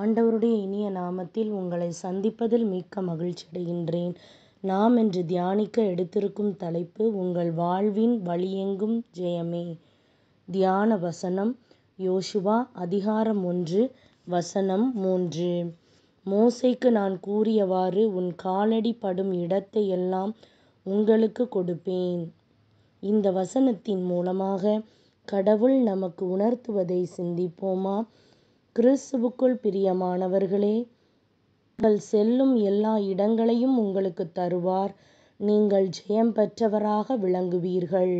ஆண்டவருடைய இனிய நாமத்தில் உங்களை சந்திப்பதில் மிக்க மகிழ்ச்சி அடைகின்றேன் நாம் என்று தியானிக்க எடுத்திருக்கும் தலைப்பு உங்கள் வாழ்வின் வழியெங்கும் ஜெயமே தியான வசனம் யோசுவா அதிகாரம் ஒன்று வசனம் மூன்று மோசைக்கு நான் கூறியவாறு உன் காலடி படும் இடத்தை எல்லாம் உங்களுக்கு கொடுப்பேன் இந்த வசனத்தின் மூலமாக கடவுள் நமக்கு உணர்த்துவதை சிந்திப்போமா கிறிஸ்துவுக்குள் பிரியமானவர்களே நீங்கள் செல்லும் எல்லா இடங்களையும் உங்களுக்கு தருவார் நீங்கள் ஜெயம் பெற்றவராக விளங்குவீர்கள்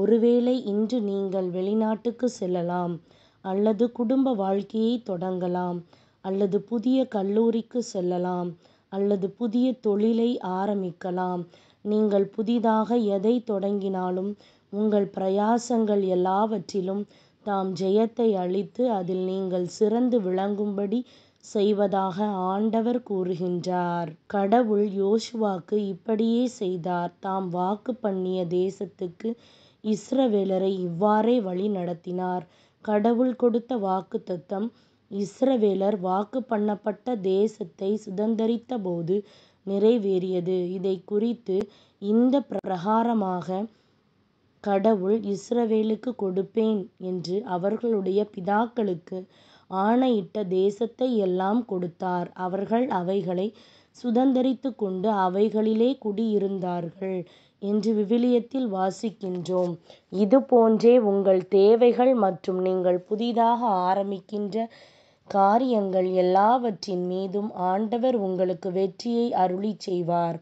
ஒருவேளை இன்று நீங்கள் வெளிநாட்டுக்கு செல்லலாம் அல்லது குடும்ப வாழ்க்கையை தொடங்கலாம் அல்லது புதிய கல்லூரிக்கு செல்லலாம் அல்லது புதிய தொழிலை ஆரம்பிக்கலாம் நீங்கள் புதிதாக எதைத் தொடங்கினாலும் உங்கள் பிரயாசங்கள் எல்லாவற்றிலும் தாம் ஜெயத்தை அளித்து அதில் நீங்கள் சிறந்து விளங்கும்படி செய்வதாக ஆண்டவர் கூறுகின்றார். கடவுள் யோசுவாக்கு இப்படியே செய்தார். தாம் வாக்கு பண்ணிய தேசத்துக்கு இஸ்ரவேலரை இவ்வாறே வழி நடத்தினார் கடவுள் கொடுத்த தத்தம் இஸ்ரவேலர் வாக்கு பண்ணப்பட்ட தேசத்தை போது நிறைவேறியது. இதைக் குறித்து இந்த பிரகாரமாக கடவுள் இஸ்ரவேலுக்கு கொடுப்பேன் என்று அவர்களுடைய பிதாக்களுக்கு ஆணையிட்ட தேசத்தை எல்லாம் கொடுத்தார். அவர்கள் அவைகளை அவைகளைச் கொண்டு அவைகளிலே குடியிருந்தார்கள் என்று விவிலியத்தில் வாசிக்கின்றோம். இது போன்றே உங்கள் தேவைகள் மற்றும் நீங்கள் புதிதாக ஆரம்பிக்கின்ற காரியங்கள் எல்லாவற்றின் மீதும் ஆண்டவர் உங்களுக்கு வெற்றியை அருளி செய்வார்.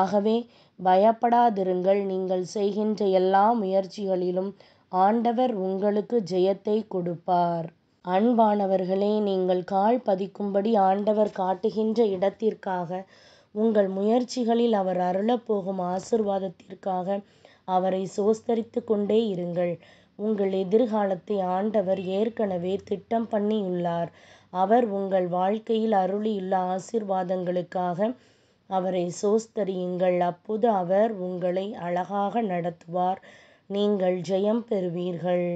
ஆகவே பயப்படாதிருங்கள் நீங்கள் செய்கின்ற எல்லா முயற்சிகளிலும் ஆண்டவர் உங்களுக்கு ஜெயத்தை கொடுப்பார். அன்பானவர்களே நீங்கள் கால் பதிக்கும்படி ஆண்டவர் காட்டுகின்ற இடத்திற்காக உங்கள் முயற்சிகளில் அவர் அருளப்போகும் ஆசீர்வாதத்திற்காக அவரை சோஸ்தரித்துக்கொண்டே இருங்கள். உங்கள் எதிர்காலத்தை ஆண்டவர் ஏற்கனவே திட்டம் பண்ணியுள்ளார். அவர் உங்கள் வாழ்க்கையில் அருளியுள்ள ஆசீர்வாதங்களுக்காக அவரை சோஸ்தரியுங்கள் அப்போது அவர் உங்களை அழகாக நடத்துவார் நீங்கள் ஜெயம் பெறுவீர்கள்.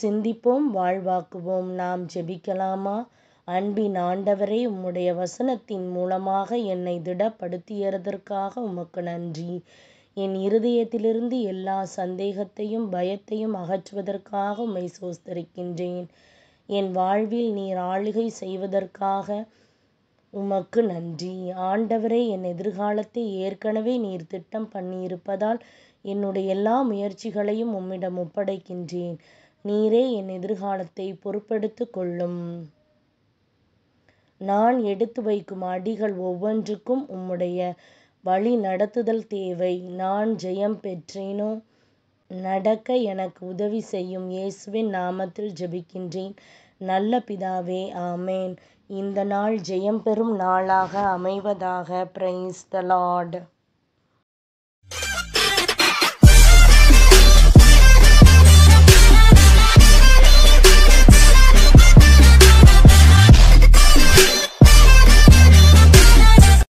சிந்திப்போம் வாழ்வாக்குவோம் நாம் ஜெபிக்கலாமா அன்பின் ஆண்டவரே உம்முடைய வசனத்தின் மூலமாக என்னை திடப்படுத்தியதற்காக உமக்கு நன்றி என் இருதயத்திலிருந்து எல்லா சந்தேகத்தையும் பயத்தையும் அகற்றுவதற்காக உம்மை சோஸ்தரிக்கின்றேன் என் வாழ்வில் நீர் ஆளுகை செய்வதற்காக உமக்கு நன்றி ஆண்டவரே என் எதிர்காலத்தை ஏற்கனவே நீர் திட்டம் பண்ணியிருப்பதால் என்னுடைய எல்லா முயற்சிகளையும் உம்மிடம் ஒப்படைக்கின்றேன் நீரே என் எதிர்காலத்தை பொறுப்படுத்து கொள்ளும் நான் எடுத்து வைக்கும் அடிகள் ஒவ்வொன்றுக்கும் உம்முடைய வழி நடத்துதல் தேவை நான் ஜெயம் பெற்றேனோ நடக்க எனக்கு உதவி செய்யும் இயேசுவின் நாமத்தில் ஜெபிக்கின்றேன் நல்ல பிதாவே ஆமேன் இந்த நாள் ஜெயம் பெறும் நாளாக அமைவதாக பிரைஸ் த லார்ட்